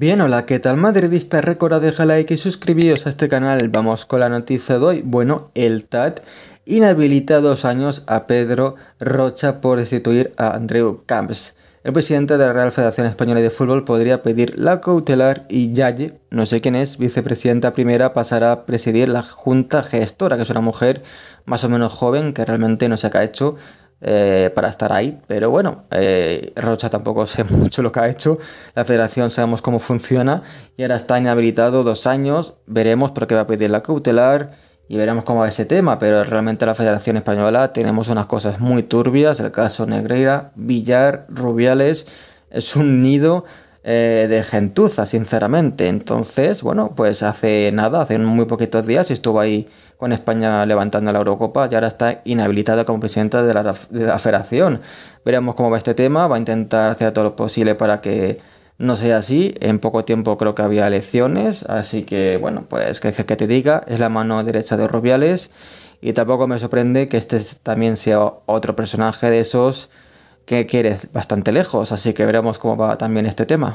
Bien, hola, ¿qué tal madridista? Recuerda dejar like y suscribiros a este canal. Vamos con la noticia de hoy. Bueno, el TAT inhabilita dos años a Pedro Rocha por destituir a Andreu Camps. El presidente de la Real Federación Española de Fútbol podría pedir la cautelar y Yaye, no sé quién es, vicepresidenta primera, pasará a presidir la Junta Gestora, que es una mujer más o menos joven que realmente no se ha hecho eh, para estar ahí. Pero bueno, eh, Rocha tampoco sé mucho lo que ha hecho. La federación sabemos cómo funciona y ahora está inhabilitado dos años. Veremos por qué va a pedir la cautelar y veremos cómo va ese tema. Pero realmente la federación española tenemos unas cosas muy turbias. El caso Negreira, Villar, Rubiales es un nido eh, de gentuza, sinceramente. Entonces, bueno, pues hace nada, hace muy poquitos días estuvo ahí con España levantando la Eurocopa y ahora está inhabilitada como presidenta de la, federación. Veremos cómo va este tema, va a intentar hacer todo lo posible para que no sea así. En poco tiempo creo que había elecciones, así que bueno, pues que, que te diga, es la mano derecha de Rubiales y tampoco me sorprende que este también sea otro personaje de esos que, quieres bastante lejos, así que veremos cómo va también este tema.